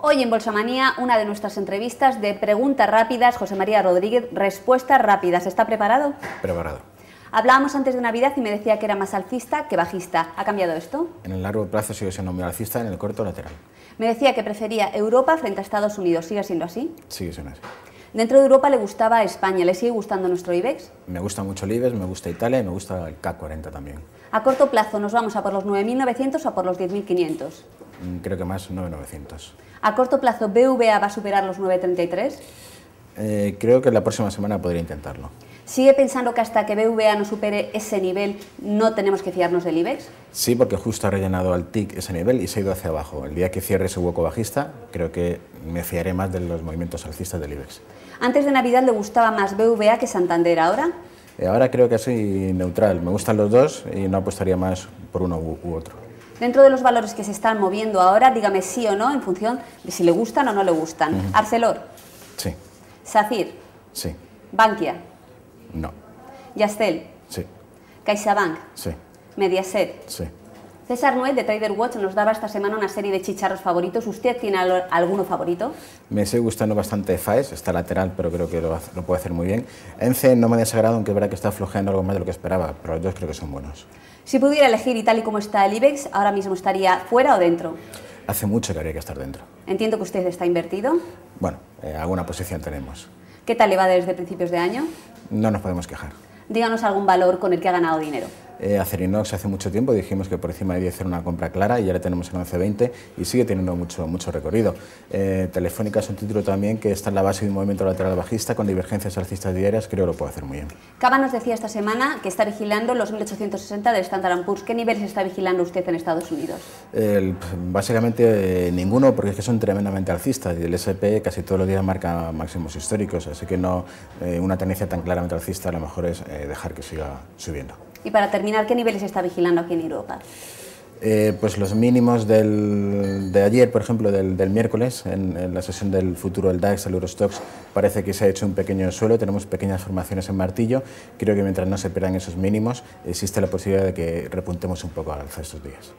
Hoy en Manía, una de nuestras entrevistas de preguntas rápidas, José María Rodríguez, respuestas rápidas. ¿Está preparado? Preparado. Hablábamos antes de Navidad y me decía que era más alcista que bajista. ¿Ha cambiado esto? En el largo plazo sigue siendo muy alcista, en el corto lateral. Me decía que prefería Europa frente a Estados Unidos. ¿Sigue siendo así? Sigue siendo así. Dentro de Europa le gustaba España. ¿Le sigue gustando nuestro IBEX? Me gusta mucho el IBEX, me gusta Italia y me gusta el k 40 también. A corto plazo, ¿nos vamos a por los 9.900 o por los 10.500? Mm, creo que más 9.900. ¿A corto plazo BVA va a superar los 9.33? Eh, creo que la próxima semana podría intentarlo. ¿Sigue pensando que hasta que BVA no supere ese nivel no tenemos que fiarnos del IBEX? Sí, porque justo ha rellenado al TIC ese nivel y se ha ido hacia abajo. El día que cierre ese hueco bajista, creo que me fiaré más de los movimientos alcistas del IBEX. ¿Antes de Navidad le gustaba más BVA que Santander ahora? Eh, ahora creo que soy neutral. Me gustan los dos y no apostaría más por uno u otro dentro de los valores que se están moviendo ahora, dígame sí o no en función de si le gustan o no le gustan. Arcelor. Sí. SACIR. Sí. Bankia. No. Yastel. Sí. CaixaBank. Sí. Mediaset. Sí. César Noel, de Trader Watch nos daba esta semana una serie de chicharros favoritos. ¿Usted tiene alguno favorito? Me sigue gustando bastante Faes, está lateral, pero creo que lo, puede hacer muy bien. Ence no me ha desagrado, aunque es verdad que está flojeando algo más de lo que esperaba, pero los dos creo que son buenos. Si pudiera elegir y tal y como está el IBEX, ¿ahora mismo estaría fuera o dentro? Hace mucho que habría que estar dentro. Entiendo que usted está invertido. Bueno, eh, alguna posición tenemos. ¿Qué tal le va desde principios de año? No nos podemos quejar. Díganos algún valor con el que ha ganado dinero. Eh, Acerinox hace mucho tiempo dijimos que por encima de 10 era una compra clara y ahora tenemos el 11.20 y sigue teniendo mucho, mucho recorrido. Eh, Telefónica es un título también que está en la base de un movimiento lateral bajista con divergencias alcistas diarias, creo que lo puede hacer muy bien. Cava nos decía esta semana que está vigilando los 1860 del Standard Poor's. ¿Qué niveles está vigilando usted en Estados Unidos? básicamente eh, ninguno porque es que son tremendamente alcistas y el SP casi todos los días marca máximos históricos, así que no eh, una tendencia tan claramente alcista a lo mejor es dejar que siga subiendo. Y para terminar, ¿qué niveles está vigilando aquí en Europa? Eh, pues los mínimos de ayer, por ejemplo, del, miércoles, en, la sesión del futuro del DAX, el Eurostox, parece que se ha hecho un pequeño suelo, tenemos pequeñas formaciones en martillo, creo que mientras no se pierdan esos mínimos, existe la posibilidad de que repuntemos un poco al alza estos días.